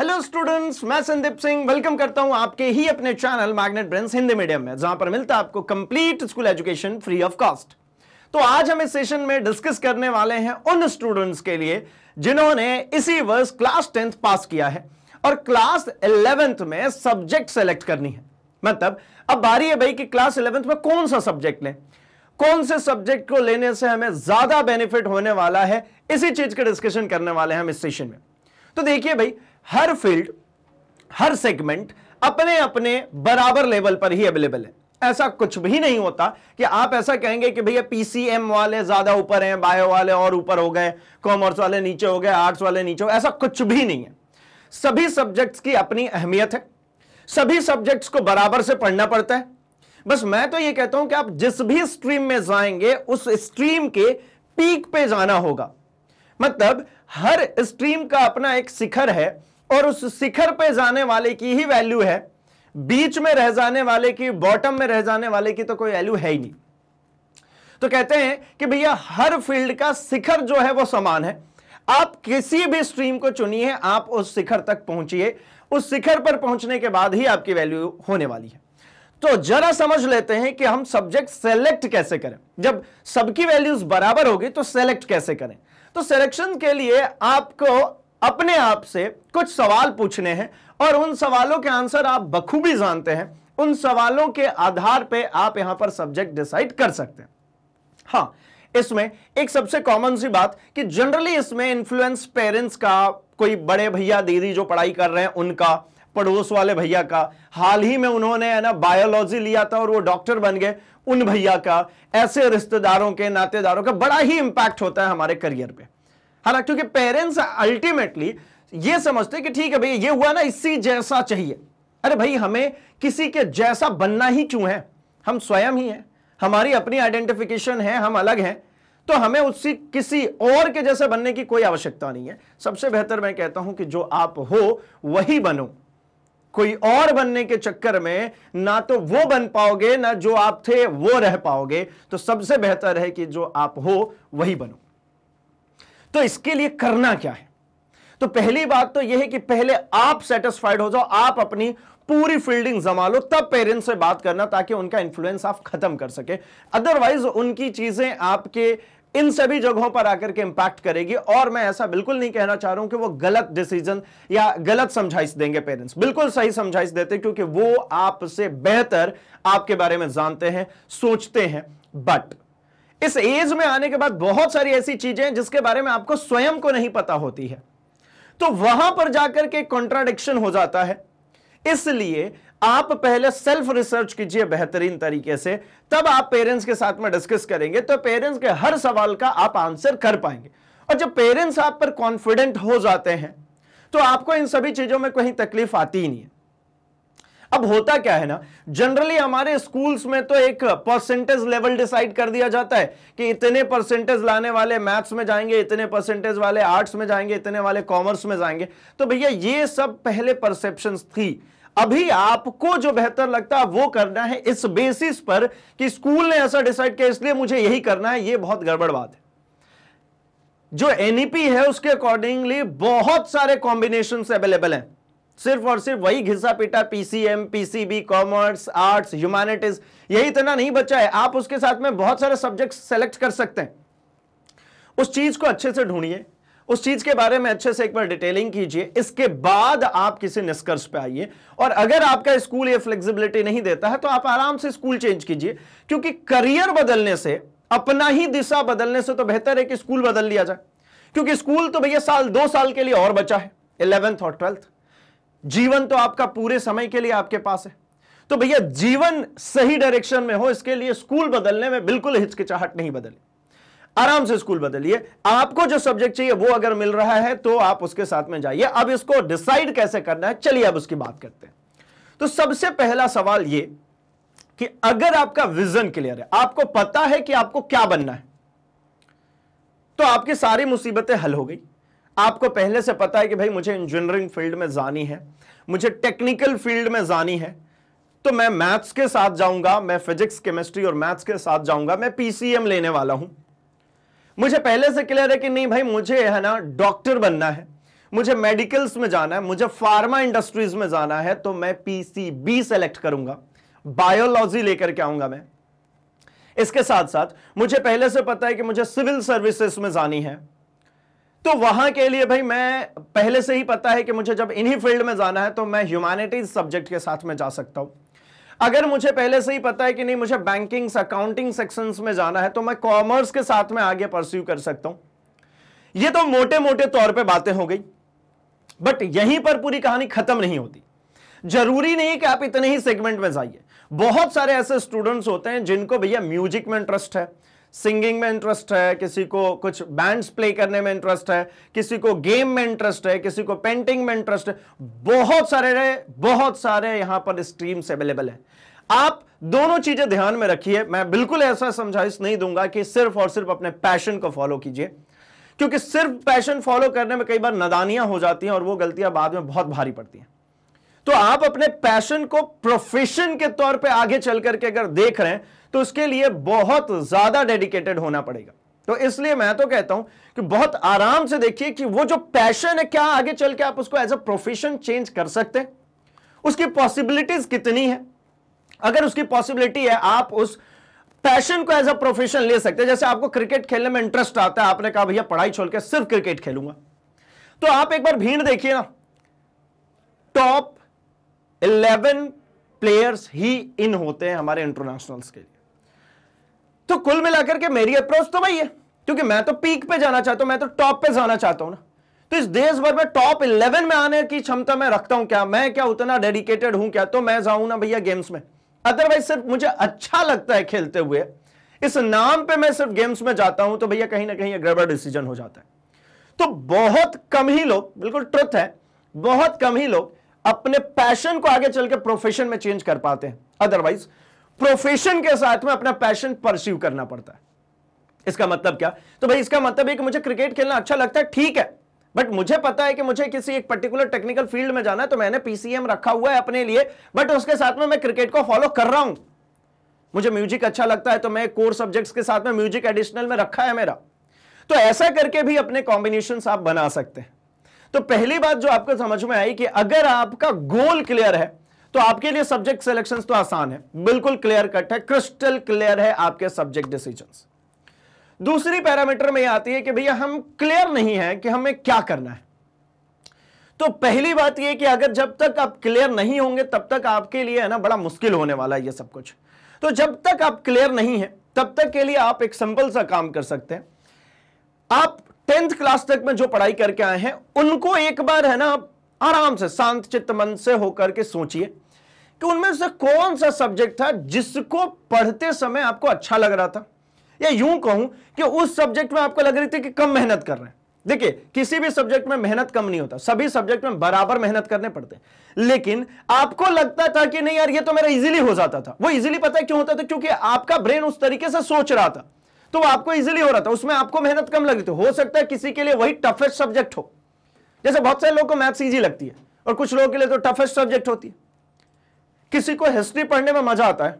hello students मैं Sandeep Singh welcome करता हूं आपके ही अपने channel Magnet Brains Hindi medium में जहां पर मिलता है आपको complete school education free of cost तो आज हम इस सेशन में डिस्कस करने वाले हैं उन स्टूडेंट्स के लिए जिन्होंने इसी वर्ष क्लास टेंथ पास किया है और क्लास इलेवेंथ में सब्जेक्ट सेलेक्ट करनी है मतलब अब बारी है भाई कि क्लास इलेवेंथ में कौन सा सब्जेक्ट लें कौन से सब्जेक्ट को लेने से हमें ज्यादा बेनिफिट होने वाला है इसी चीज का डिस्कशन करने वाले हैं हम इस सेशन में तो देखिए भाई हर फील्ड हर सेगमेंट अपने अपने बराबर लेवल पर ही अवेलेबल है ऐसा कुछ भी नहीं होता कि आप ऐसा कहेंगे कि भैया पीसीएम वाले ज्यादा ऊपर हैं बायो वाले और ऊपर हो गए कॉमर्स वाले नीचे हो गए आर्ट्स वाले नीचे हो गए ऐसा कुछ भी नहीं है सभी सब्जेक्ट्स की अपनी अहमियत है सभी सब्जेक्ट्स को बराबर से पढ़ना पड़ता है बस मैं तो यह कहता हूं कि आप जिस भी स्ट्रीम में जाएंगे उस स्ट्रीम के पीक पे जाना होगा मतलब हर स्ट्रीम का अपना एक शिखर है और उस शिखर पे जाने वाले की ही वैल्यू है बीच में रह जाने वाले की बॉटम में रह जाने वाले की तो कोई वैल्यू है ही नहीं तो कहते हैं कि भैया हर फील्ड का शिखर जो है वो समान है आप किसी भी स्ट्रीम को चुनिए आप उस शिखर तक पहुंचिए उस शिखर पर पहुंचने के बाद ही आपकी वैल्यू होने वाली है तो जरा समझ लेते हैं कि हम सब्जेक्ट सेलेक्ट कैसे करें जब सबकी वैल्यूज बराबर होगी तो सेलेक्ट कैसे करें तो सिलेक्शन के लिए आपको अपने आप से कुछ सवाल पूछने हैं और उन सवालों के आंसर आप बखूबी जानते हैं उन सवालों के आधार पे आप यहां पर सब्जेक्ट डिसाइड कर सकते हैं हाँ इसमें एक सबसे कॉमन सी बात कि जनरली इसमें इन्फ्लुएंस पेरेंट्स का कोई बड़े भैया दीदी जो पढ़ाई कर रहे हैं उनका पड़ोस वाले भैया का हाल ही में उन्होंने है ना बायोलॉजी लिया था और वो डॉक्टर बन गए उन भैया का ऐसे रिश्तेदारों के नातेदारों का बड़ा ही इंपैक्ट होता है हमारे करियर पे हालांकि क्योंकि पेरेंट्स अल्टीमेटली ये समझते कि ठीक है भैया ये हुआ ना इसी जैसा चाहिए अरे भाई हमें किसी के जैसा बनना ही क्यों है हम स्वयं ही हैं हमारी अपनी आइडेंटिफिकेशन है हम अलग हैं तो हमें उसी किसी और के जैसे बनने की कोई आवश्यकता नहीं है सबसे बेहतर मैं कहता हूं कि जो आप हो वही बनो कोई और बनने के चक्कर में ना तो वो बन पाओगे ना जो आप थे वो रह पाओगे तो सबसे बेहतर है कि जो आप हो वही बनो तो इसके लिए करना क्या है तो पहली बात तो यह है कि पहले आप सेटिस्फाइड हो जाओ आप अपनी पूरी फील्डिंग जमा लो तब पेरेंट्स से बात करना ताकि उनका इंफ्लुएंस आप खत्म कर सके अदरवाइज उनकी चीजें आपके इन सभी जगहों पर आकर के इंपैक्ट करेगी और मैं ऐसा बिल्कुल नहीं कहना चाह रहा हूं कि वो गलत डिसीजन या गलत समझाइश देंगे पेरेंट्स बिल्कुल सही समझाइश देते क्योंकि वो आपसे बेहतर आपके बारे में जानते हैं सोचते हैं बट इस एज में आने के बाद बहुत सारी ऐसी चीजें हैं जिसके बारे में आपको स्वयं को नहीं पता होती है तो वहां पर जाकर के कॉन्ट्राडिक्शन हो जाता है इसलिए आप पहले सेल्फ रिसर्च कीजिए बेहतरीन तरीके से तब आप पेरेंट्स के साथ में डिस्कस करेंगे तो पेरेंट्स के हर सवाल का आप आंसर कर पाएंगे और जब पेरेंट्स आप पर कॉन्फिडेंट हो जाते हैं तो आपको इन सभी चीजों में कहीं तकलीफ आती ही नहीं है अब होता क्या है ना जनरली हमारे स्कूल्स में तो एक परसेंटेज लेवल डिसाइड कर दिया जाता है कि इतने परसेंटेज लाने वाले मैथ्स में जाएंगे इतने परसेंटेज वाले आर्ट्स में जाएंगे इतने वाले कॉमर्स में जाएंगे तो भैया ये सब पहले परसेप्शन थी अभी आपको जो बेहतर लगता है वो करना है इस बेसिस पर कि स्कूल ने ऐसा डिसाइड किया इसलिए मुझे यही करना है ये बहुत गड़बड़ बात है जो एनईपी e है उसके अकॉर्डिंगली बहुत सारे कॉम्बिनेशन अवेलेबल हैं सिर्फ और सिर्फ वही घिसा पीटा PCM PCB commerce arts humanities यही इतना नहीं बचा है आप उसके साथ में बहुत सारे सब्जेक्ट सेलेक्ट कर सकते हैं उस चीज को अच्छे से ढूंढिए उस चीज के बारे में अच्छे से एक बार डिटेलिंग कीजिए इसके बाद आप किसी निष्कर्ष पे आइए और अगर आपका स्कूल ये फ्लेक्सिबिलिटी नहीं देता है तो आप आराम से स्कूल चेंज कीजिए क्योंकि करियर बदलने से अपना ही दिशा बदलने से तो बेहतर है कि स्कूल बदल लिया जाए क्योंकि स्कूल तो भैया साल दो साल के लिए और बचा है इलेवेंथ और ट्वेल्थ जीवन तो आपका पूरे समय के लिए आपके पास है तो भैया जीवन सही डायरेक्शन में हो इसके लिए स्कूल बदलने में बिल्कुल हिचकिचाहट नहीं बदली आराम से स्कूल बदलिए आपको जो सब्जेक्ट चाहिए वो अगर मिल रहा है तो आप उसके साथ में जाइए अब इसको डिसाइड कैसे करना है चलिए अब उसकी बात करते हैं तो सबसे पहला सवाल ये कि अगर आपका विजन क्लियर है आपको पता है कि आपको क्या बनना है तो आपकी सारी मुसीबतें हल हो गई आपको पहले से पता है कि भाई मुझे इंजीनियरिंग फील्ड में जानी है मुझे टेक्निकल फील्ड में जानी है तो मैं मैथ्स के साथ जाऊंगा मैं फिजिक्स केमिस्ट्री और मैथ्स के साथ जाऊंगा मैं पीसीएम लेने वाला हूं मुझे पहले से क्लियर है कि नहीं भाई मुझे है ना डॉक्टर बनना है मुझे मेडिकल्स में जाना है मुझे फार्मा इंडस्ट्रीज में जाना है तो मैं पीसीबी सेलेक्ट करूंगा बायोलॉजी लेकर के आऊंगा मैं इसके साथ साथ मुझे पहले से पता है कि मुझे सिविल सर्विसेज में जानी है तो वहां के लिए भाई मैं पहले से ही पता है कि मुझे जब इन्हीं फील्ड में जाना है तो मैं ह्यूमैनिटीज सब्जेक्ट के साथ में जा सकता हूं अगर मुझे पहले से ही पता है कि नहीं मुझे बैंकिंग अकाउंटिंग सेक्शन में जाना है तो मैं कॉमर्स के साथ में आगे परस्यू कर सकता हूं ये तो मोटे मोटे तौर पे बातें हो गई बट यहीं पर पूरी कहानी खत्म नहीं होती जरूरी नहीं कि आप इतने ही सेगमेंट में जाइए बहुत सारे ऐसे स्टूडेंट्स होते हैं जिनको भैया म्यूजिक में इंटरेस्ट है सिंगिंग में इंटरेस्ट है किसी को कुछ बैंड्स प्ले करने में इंटरेस्ट है किसी को गेम में इंटरेस्ट है किसी को पेंटिंग में इंटरेस्ट है बहुत सारे बहुत सारे यहां पर स्ट्रीम्स अवेलेबल है आप दोनों चीजें ध्यान में रखिए मैं बिल्कुल ऐसा समझाइश नहीं दूंगा कि सिर्फ और सिर्फ अपने पैशन को फॉलो कीजिए क्योंकि सिर्फ पैशन फॉलो करने में कई बार नदानियां हो जाती हैं और वो गलतियां बाद में बहुत भारी पड़ती हैं तो आप अपने पैशन को प्रोफेशन के तौर पे आगे चल करके अगर देख रहे हैं तो उसके लिए बहुत ज्यादा डेडिकेटेड होना पड़ेगा तो इसलिए मैं तो कहता हूं कि बहुत आराम से देखिए कि वो जो पैशन है क्या आगे चल के आप उसको एज अ प्रोफेशन चेंज कर सकते हैं उसकी पॉसिबिलिटीज कितनी है अगर उसकी पॉसिबिलिटी है आप उस पैशन को एज अ प्रोफेशन ले सकते हैं जैसे आपको क्रिकेट खेलने में इंटरेस्ट आता है आपने कहा भैया पढ़ाई छोड़कर सिर्फ क्रिकेट खेलूंगा तो आप एक बार भीड़ देखिए ना टॉप इलेवन प्लेयर्स ही इन होते हैं हमारे इंटरनेशनल्स के लिए तो कुल मिलाकर के मेरी अप्रोच तो वही है क्योंकि मैं तो पीक पे जाना चाहता हूं मैं तो टॉप पे जाना चाहता हूं ना तो इस देश भर में टॉप इलेवन में आने की क्षमता मैं रखता हूं क्या मैं क्या उतना डेडिकेटेड हूं क्या तो मैं जाऊं ना भैया गेम्स में अदरवाइज सिर्फ मुझे अच्छा लगता है खेलते हुए इस नाम पे मैं सिर्फ गेम्स में जाता हूं तो भैया कहीं ना कहीं गड़बड़ डिसीजन हो जाता है तो बहुत कम ही लोग बिल्कुल ट्रुथ है बहुत कम ही लोग अपने पैशन को आगे चल के प्रोफेशन में चेंज कर पाते हैं अदरवाइज प्रोफेशन के साथ में अपना पैशन परस्यू करना पड़ता है इसका मतलब क्या तो भाई इसका मतलब है कि मुझे क्रिकेट खेलना अच्छा लगता है ठीक है बट मुझे पता है कि मुझे किसी एक पर्टिकुलर टेक्निकल फील्ड में जाना है तो मैंने पीसीएम रखा हुआ है अपने लिए बट उसके साथ में मैं क्रिकेट को फॉलो कर रहा हूं मुझे म्यूजिक अच्छा लगता है तो मैं कोर सब्जेक्ट्स के साथ में म्यूजिक एडिशनल में रखा है मेरा तो ऐसा करके भी अपने कॉम्बिनेशन आप बना सकते हैं तो पहली बात जो आपको समझ में आई कि अगर आपका गोल क्लियर है तो आपके लिए सब्जेक्ट सिलेक्शन तो आसान है बिल्कुल क्लियर कट है क्रिस्टल क्लियर है आपके सब्जेक्ट डिसीजन दूसरी पैरामीटर में आती है कि भैया हम क्लियर नहीं है कि हमें क्या करना है तो पहली बात यह कि अगर जब तक आप क्लियर नहीं होंगे तब तक आपके लिए है ना बड़ा मुश्किल होने वाला है ये सब कुछ तो जब तक आप क्लियर नहीं है तब तक के लिए आप एक सिंपल सा काम कर सकते हैं आप टेंथ क्लास तक में जो पढ़ाई करके आए हैं उनको एक बार है ना आप आराम से शांत चित्त मन से होकर के सोचिए कि उनमें से कौन सा सब्जेक्ट था जिसको पढ़ते समय आपको अच्छा लग रहा था या यूं कहूं कि उस सब्जेक्ट में आपको लग रही थी कि कम मेहनत कर रहे हैं देखिए किसी भी सब्जेक्ट में मेहनत कम नहीं होता सभी सब्जेक्ट में बराबर मेहनत करने पड़ते लेकिन आपको लगता था कि नहीं यार ये तो मेरा इजीली हो जाता था वो इजीली पता है क्यों होता था क्योंकि आपका ब्रेन उस तरीके से सोच रहा था तो आपको इजीली हो रहा था उसमें आपको मेहनत कम रही थी हो सकता है किसी के लिए वही टफेस्ट सब्जेक्ट हो जैसे बहुत सारे लोगों को मैथ्स ईजी लगती है और कुछ लोगों के लिए तो टफेस्ट सब्जेक्ट होती है किसी को हिस्ट्री पढ़ने में मजा आता है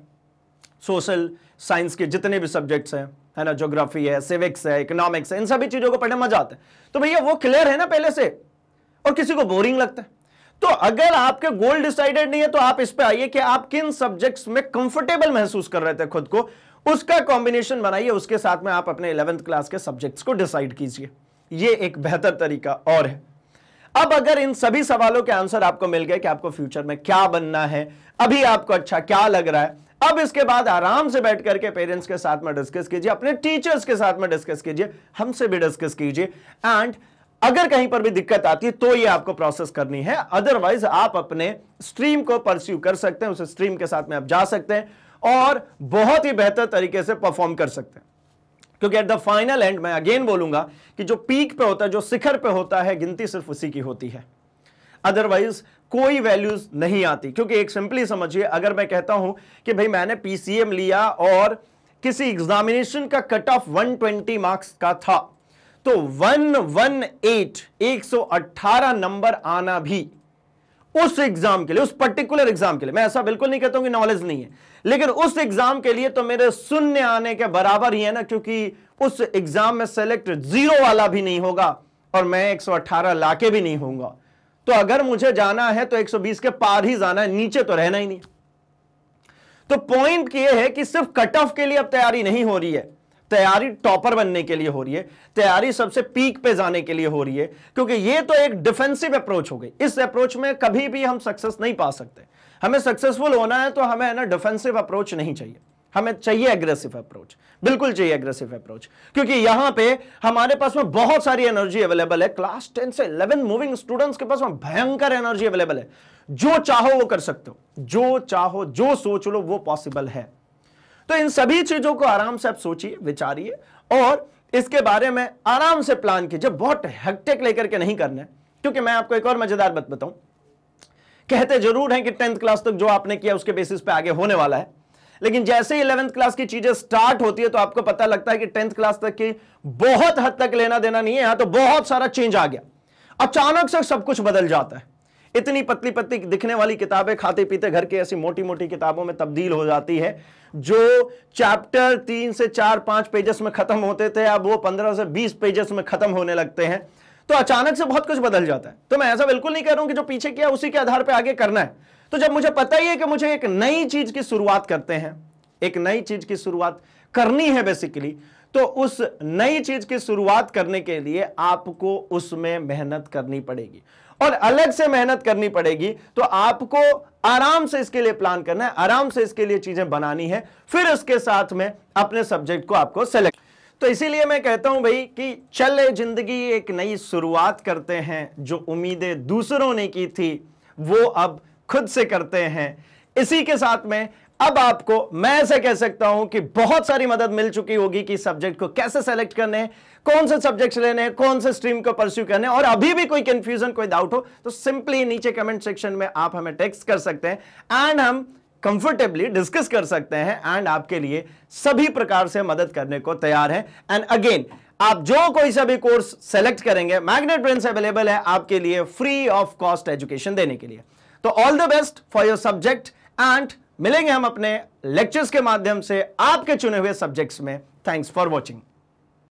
सोशल साइंस के जितने भी सब्जेक्ट्स हैं है ना ज्योग्राफी है सिविक्स है इकोनॉमिक्स है इन सभी चीजों को पढ़ने में मजा आता है तो भैया वो क्लियर है ना पहले से और किसी को बोरिंग लगता है तो अगर आपके गोल डिसाइडेड नहीं है तो आप इस पे आइए कि आप किन सब्जेक्ट्स में कंफर्टेबल महसूस कर रहे थे खुद को उसका कॉम्बिनेशन बनाइए उसके साथ में आप अपने इलेवेंथ क्लास के सब्जेक्ट्स को डिसाइड कीजिए ये एक बेहतर तरीका और है अब अगर इन सभी सवालों के आंसर आपको मिल गए कि आपको फ्यूचर में क्या बनना है अभी आपको अच्छा क्या लग रहा है अब इसके बाद आराम से बैठ करके पेरेंट्स के साथ में डिस्कस कीजिए अपने टीचर्स के साथ में डिस्कस कीजिए हमसे भी डिस्कस कीजिए एंड अगर कहीं पर भी दिक्कत आती है तो ये आपको प्रोसेस करनी है अदरवाइज आप अपने स्ट्रीम को परस्यू कर सकते हैं उस स्ट्रीम के साथ में आप जा सकते हैं और बहुत ही बेहतर तरीके से परफॉर्म कर सकते हैं क्योंकि एट द फाइनल एंड मैं अगेन बोलूंगा कि जो पीक पे होता है जो शिखर पे होता है गिनती सिर्फ उसी की होती है अदरवाइज कोई वैल्यूज नहीं आती क्योंकि एक सिंपली समझिए अगर मैं कहता हूं कि भाई मैंने पीसीएम लिया और किसी एग्जामिनेशन का कट ऑफ 120 मार्क्स का था तो 118 118 नंबर आना भी उस एग्जाम के लिए उस पर्टिकुलर एग्जाम के लिए मैं ऐसा बिल्कुल नहीं कहता हूं कि नॉलेज नहीं है लेकिन उस एग्जाम के लिए तो मेरे शून्य आने के बराबर ही है ना क्योंकि उस एग्जाम में सेलेक्ट जीरो वाला भी नहीं होगा और मैं 118 लाके भी नहीं होऊंगा तो अगर मुझे जाना है तो 120 के पार ही जाना है नीचे तो रहना ही नहीं तो पॉइंट यह है कि सिर्फ कट ऑफ के लिए अब तैयारी नहीं हो रही है तैयारी टॉपर बनने के लिए हो रही है तैयारी सबसे पीक पे जाने के लिए हो रही है क्योंकि ये तो एक डिफेंसिव अप्रोच हो गई इस अप्रोच में कभी भी हम सक्सेस नहीं पा सकते हमें सक्सेसफुल होना है तो हमें है ना डिफेंसिव अप्रोच नहीं चाहिए हमें चाहिए एग्रेसिव अप्रोच बिल्कुल चाहिए एग्रेसिव अप्रोच क्योंकि यहां पे हमारे पास में बहुत सारी एनर्जी अवेलेबल है क्लास टेन से इलेवन मूविंग स्टूडेंट्स के पास में भयंकर एनर्जी अवेलेबल है जो चाहो वो कर सकते हो जो चाहो जो सोच लो वो पॉसिबल है तो इन सभी चीजों को आराम से आप सोचिए विचारिए और इसके बारे में आराम से प्लान कीजिए बहुत हेक्टेक लेकर के नहीं करना है क्योंकि मैं आपको एक और मजेदार बात बताऊं कहते जरूर हैं कि टेंथ क्लास तक तो जो आपने किया उसके बेसिस पे आगे होने वाला है लेकिन जैसे ही इलेवेंथ क्लास की चीजें स्टार्ट होती है तो आपको पता लगता है कि टेंथ क्लास तक की बहुत हद तक लेना देना नहीं है यहां तो बहुत सारा चेंज आ गया अचानक से सब कुछ बदल जाता है इतनी पतली पतली दिखने वाली किताबें खाते पीते घर के ऐसी मोटी मोटी किताबों में तब्दील हो जाती है जो चैप्टर तीन से चार पांच पेजेस में खत्म होते थे अब वो पंद्रह से बीस पेजेस में खत्म होने लगते हैं तो अचानक से बहुत कुछ बदल जाता है तो मैं ऐसा बिल्कुल नहीं कह रहा हूं कि जो पीछे किया उसी के आधार पर आगे करना है तो जब मुझे पता ही है कि मुझे एक नई चीज की शुरुआत करते हैं एक नई चीज की शुरुआत करनी है बेसिकली तो उस नई चीज की शुरुआत करने के लिए आपको उसमें मेहनत करनी पड़ेगी और अलग से मेहनत करनी पड़ेगी तो आपको आराम से इसके लिए प्लान करना है आराम से इसके लिए चीजें बनानी है फिर उसके साथ में अपने सब्जेक्ट को आपको सेलेक्ट तो इसीलिए मैं कहता हूं भाई कि चले जिंदगी एक नई शुरुआत करते हैं जो उम्मीदें दूसरों ने की थी वो अब खुद से करते हैं इसी के साथ में अब आपको मैं ऐसे कह सकता हूं कि बहुत सारी मदद मिल चुकी होगी कि सब्जेक्ट को कैसे सेलेक्ट करने कौन से सब्जेक्ट्स लेने हैं कौन से स्ट्रीम को परस्यू करने और अभी भी कोई कंफ्यूजन कोई डाउट हो तो सिंपली नीचे कमेंट सेक्शन में आप हमें टेक्स्ट कर सकते हैं एंड हम कंफर्टेबली डिस्कस कर सकते हैं एंड आपके लिए सभी प्रकार से मदद करने को तैयार है एंड अगेन आप जो कोई सा भी कोर्स सेलेक्ट करेंगे मैग्नेट ब्रेन अवेलेबल है आपके लिए फ्री ऑफ कॉस्ट एजुकेशन देने के लिए तो all the best for your subject and मिलेंगे हम अपने लेक्चर्स के माध्यम से आपके चुने हुए सब्जेक्ट्स में थैंक्स फॉर वॉचिंग